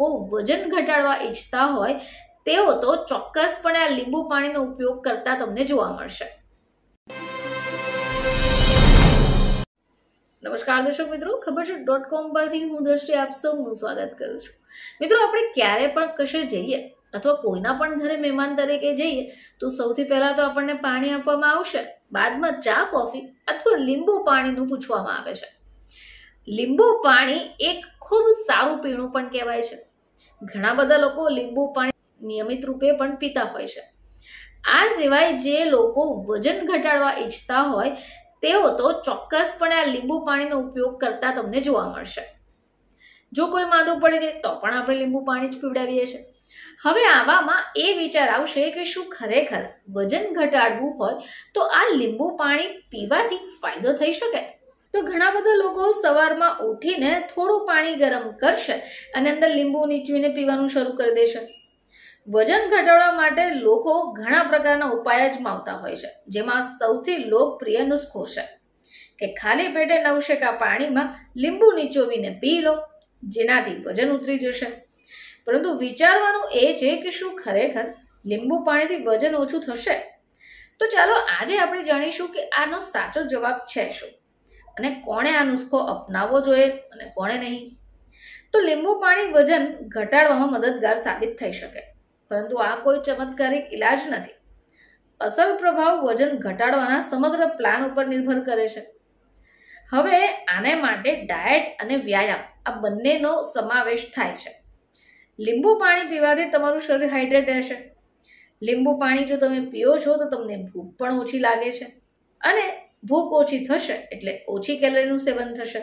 લોકો વજન ઘટાડવા ઈચ્છતા હોય તેઓ તો ચોક્કસપણે આ લીંબુ પાણીનો ઉપયોગ કરતા તમને જોવા મળશે નમસ્કાર દર્શક મિત્રો ખબર છે ડોટ કોમ પરથી હું દ્રષ્ટિ આપ સૌનું સ્વાગત કરું છું મિત્રો આપણે ક્યારે પણ કશે જઈએ અથવા કોઈના પણ ઘરે મહેમાન તરીકે જઈએ તો સૌથી પહેલાં તો આપણને પાણી આપવામાં આવશે બાદમાં ચા કોફી અથવા લીંબુ પાણીનું પૂછવામાં આવે છે લીંબુ પાણી એક ખૂબ સારું પીણું પણ કહેવાય છે ઘણા બધા લોકો લીંબુ પાણી નિયમિત રૂપે પણ પીતા હોય છે આ સિવાય જે લોકો વજન ઘટાડવા ઈચ્છતા હોય તેઓ તો ચોક્કસપણે આ લીંબુ પાણીનો ઉપયોગ કરતા તમને જોવા મળશે જો કોઈ માંદું પડે છે તો પણ આપણે લીંબુ પાણી જ પીવડાવીએ છીએ હવે આવામાં એ વિચાર આવશે કે શું ખરેખર વજન ઘટાડવું હોય તો આ લીંબુ પાણી પીવાથી ફાયદો થઈ શકે તો ઘણા બધા લોકો સવારમાં ઉઠીને થોડું પાણી ગરમ કરશે અને અંદર લીંબુ નીચવીને પીવાનું શરૂ કરી દેશે વજન ઘટાડવા માટે લોકો ઘણા પ્રકારના ઉપાય જ માવતા હોય છે જેમાં સૌથી લોકપ્રિય નુસ્ખો છે કે ખાલી પેટે નવશેકા પાણીમાં લીંબુ નીચોવીને પી લો જેનાથી વજન ઉતરી જશે પરંતુ વિચારવાનું એ છે કે શું ખરેખર લીંબુ પાણીથી વજન ઓછું થશે તો ચાલો આજે આપણે જાણીશું કે આનો સાચો જવાબ છે શું અને કોણે આ નુસ્ખો અપનાવવો જોઈએ અને કોણે નહીં તો લીંબુ પાણી વજન ઘટાડવામાં મદદગાર સાબિત થઈ શકે પરંતુ આ કોઈ ચમત્કારિક ઇલાજ નથી અસલ પ્રભાવ વજન ઘટાડવાના સમગ્ર પ્લાન ઉપર નિર્ભર કરે છે હવે આને માટે ડાયટ અને વ્યાયામ આ બંનેનો સમાવેશ થાય છે લીંબુ પાણી પીવાથી તમારું શરીર હાઇડ્રેટ રહેશે લીંબુ પાણી જો તમે પીઓ છો તો તમને ભૂખ પણ ઓછી લાગે છે અને ભૂખ ઓછી થશે એટલે ઓછી કેલરીનું સેવન થશે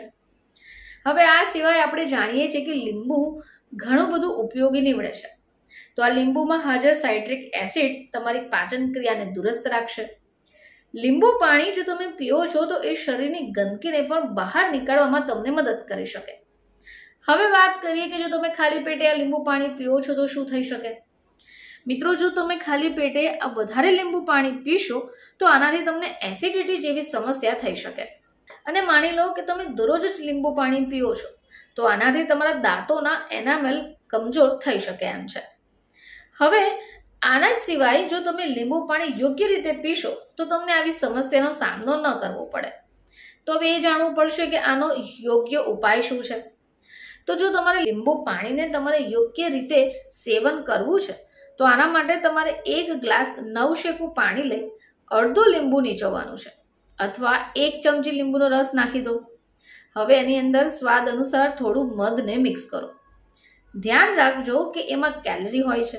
હવે આ સિવાય આપણે જાણીએ છીએ કે લીંબુ ઘણું બધું ઉપયોગી નીવડે છે તો આ લીંબુમાં હાજર સાઇટ્રિક એસિડ તમારી પાચન ક્રિયાને દુરસ્ત રાખશે લીંબુ પાણી જો તમે પીઓ છો તો એ શરીરની ગંદકીને પણ બહાર નીકાળવામાં તમને મદદ કરી શકે હવે વાત કરીએ કે જો તમે ખાલી પેટે આ લીંબુ પાણી પીઓ છો તો શું થઈ શકે મિત્રો જો તમે ખાલી પેટે આ વધારે લીંબુ પાણી પીશો તો આનાથી તમને એસિડિટી જેવી સમસ્યા થઈ શકે અને માની લો કે તમે દરરોજ જ લીંબુ પાણી પીઓ છો તો આનાથી તમારા દાંતોના એનામેલ કમજોર થઈ શકે એમ છે હવે આના સિવાય જો તમે લીંબુ પાણી યોગ્ય રીતે પીશો તો તમને આવી સમસ્યાનો સામનો ન કરવો પડે તો હવે એ જાણવું પડશે કે આનો યોગ્ય ઉપાય શું છે તો જો તમારે લીંબુ પાણીને તમારે યોગ્ય રીતે સેવન કરવું છે તો આના માટે તમારે એક ગ્લાસ નવ શેકું પાણી લઈ અડધું લીંબુ નીચોવાનું છે અથવા એક ચમચી લીંબુનો રસ નાખી દો હવે એની અંદર સ્વાદ અનુસાર થોડું મધને મિક્સ કરો ધ્યાન રાખજો કે એમાં કેલરી હોય છે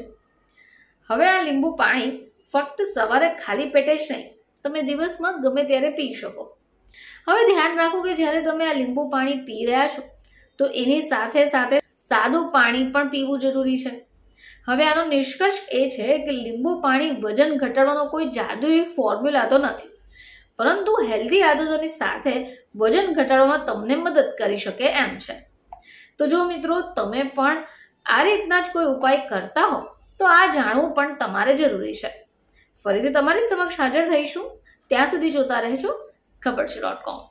હવે આ લીંબુ પાણી ફક્ત સવારે ખાલી પેટે જ નહીં તમે દિવસમાં ગમે ત્યારે પી શકો હવે ધ્યાન રાખો કે જ્યારે તમે આ લીંબુ પાણી પી રહ્યા છો તો એની સાથે સાથે સાદું પાણી પણ પીવું જરૂરી છે હવે આનો નિષ્કર્ષ એ છે કે લીંબુ પાણી વજન ઘટાડવાનો કોઈ જાદુઈ ફોર્મ્યુલા તો નથી પરંતુ હેલ્ધી આદતોની સાથે વજન ઘટાડવામાં તમને મદદ કરી શકે એમ છે તો જો મિત્રો તમે પણ આ રીતના જ કોઈ ઉપાય કરતા હો તો આ જાણવું પણ તમારે જરૂરી છે ફરીથી તમારી સમક્ષ હાજર થઈશું ત્યાં સુધી જોતા રહેજો ખબર છે ડોટ કોમ